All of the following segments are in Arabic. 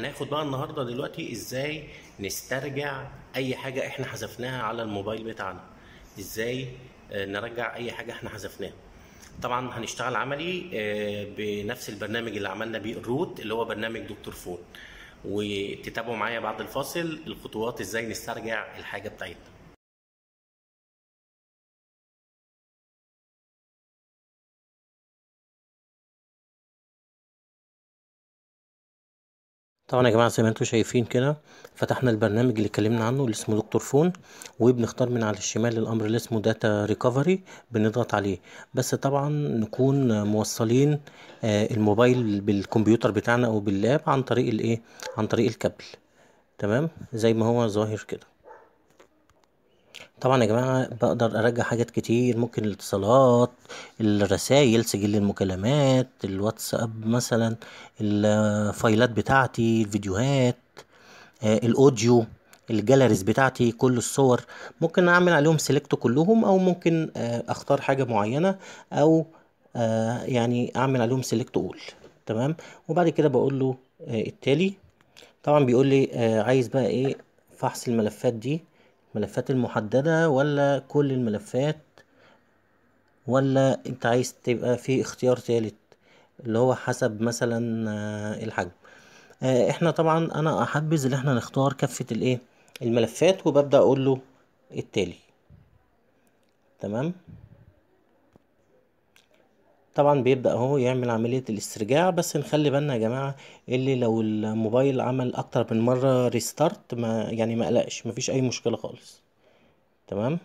هناخد بقى النهارده دلوقتي ازاي نسترجع اي حاجه احنا حذفناها على الموبايل بتاعنا ازاي آه، نرجع اي حاجه احنا حذفناها طبعا هنشتغل عملي آه، بنفس البرنامج اللي عملنا بيه الروت اللي هو برنامج دكتور فون وتتابعوا معايا بعد الفاصل الخطوات ازاي نسترجع الحاجه بتاعتنا طبعا يا جماعه زي ما انتم شايفين كده فتحنا البرنامج اللي اتكلمنا عنه اللي اسمه دكتور فون وبنختار من على الشمال الامر اللي اسمه داتا ريكفري بنضغط عليه بس طبعا نكون موصلين آه، الموبايل بالكمبيوتر بتاعنا او باللاب عن طريق الايه عن طريق الكابل تمام زي ما هو ظاهر كده طبعا يا جماعة بقدر أرجع حاجات كتير ممكن الاتصالات الرسايل سجل المكالمات الواتساب مثلا الفايلات بتاعتي الفيديوهات آه، الأوديو الجاليريز بتاعتي كل الصور ممكن أعمل عليهم سيلكت كلهم أو ممكن آه، أختار حاجة معينة أو آه، يعني أعمل عليهم سيلكت أول تمام وبعد كده بقول له التالي طبعا بيقول لي عايز بقى إيه فحص الملفات دي الملفات المحددة ولا كل الملفات ولا انت عايز تبقى في اختيار تالت اللي هو حسب مثلا آه، الحجم آه، احنا طبعا انا احبذ ان احنا نختار كفة الايه الملفات وببدأ اقول له التالي تمام طبعا بيبدأ اهو يعمل عملية الاسترجاع بس نخلي بالنا يا جماعة اللي لو الموبايل عمل اكتر من مرة ريستارت ما يعني ما قلقش مفيش اي مشكلة خالص تمام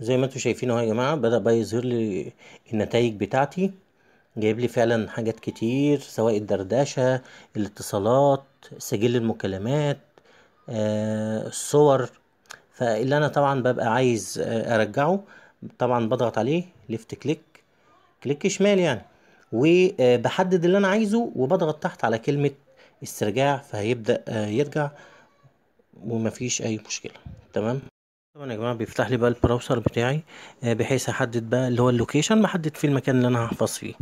زي ما انتم شايفين اهو يا جماعة بدأ بقى يظهر لي النتائج بتاعتي جايب لي فعلا حاجات كتير سواء الدردشة الاتصالات سجل المكالمات آه، الصور فاللي انا طبعا ببقى عايز آه، ارجعه طبعا بضغط عليه ليفت كليك كليك شمال يعني وبحدد اللي انا عايزه وبضغط تحت على كلمة استرجاع فهيبدأ آه، يرجع ومفيش اي مشكلة تمام طبعًا يا جماعة بيفتح لي بقى البراوسر بتاعي، آه، بحيث أحدد بقى اللي هو اللوكيشن محدد فيه المكان اللي أنا هحفظ فيه،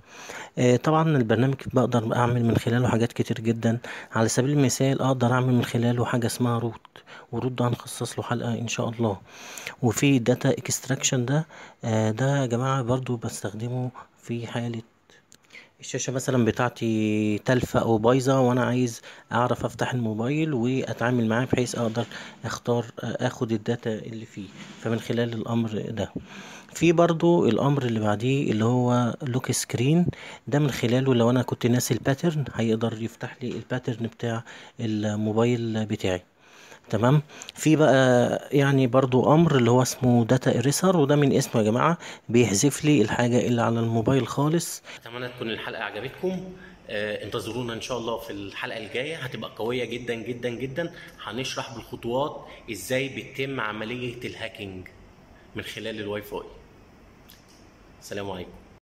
آه، طبعًا البرنامج بقدر أعمل من خلاله حاجات كتير جدًا، على سبيل المثال أقدر أعمل من خلاله حاجة اسمها روت وروت ده هنخصص له حلقة إن شاء الله، وفي داتا اكستراكشن ده آه، ده يا جماعة برضه بستخدمه في حالة الشاشة مثلا بتاعتي تلفة أو بايظة وأنا عايز أعرف أفتح الموبايل وأتعامل معاه بحيث أقدر أختار أخد الداتا اللي فيه فمن خلال الأمر ده في برضو الأمر اللي بعديه اللي هو لوك سكرين ده من خلاله لو أنا كنت ناسي الباترن هيقدر يفتح لي الباترن بتاع الموبايل بتاعي تمام في بقى يعني برضو امر اللي هو اسمه داتا اريسر وده من اسمه يا جماعه بيحذف لي الحاجه اللي على الموبايل خالص اتمنى تكون الحلقه عجبتكم آه انتظرونا ان شاء الله في الحلقه الجايه هتبقى قويه جدا جدا جدا هنشرح بالخطوات ازاي بتتم عمليه الهاكينج من خلال الواي فاي السلام عليكم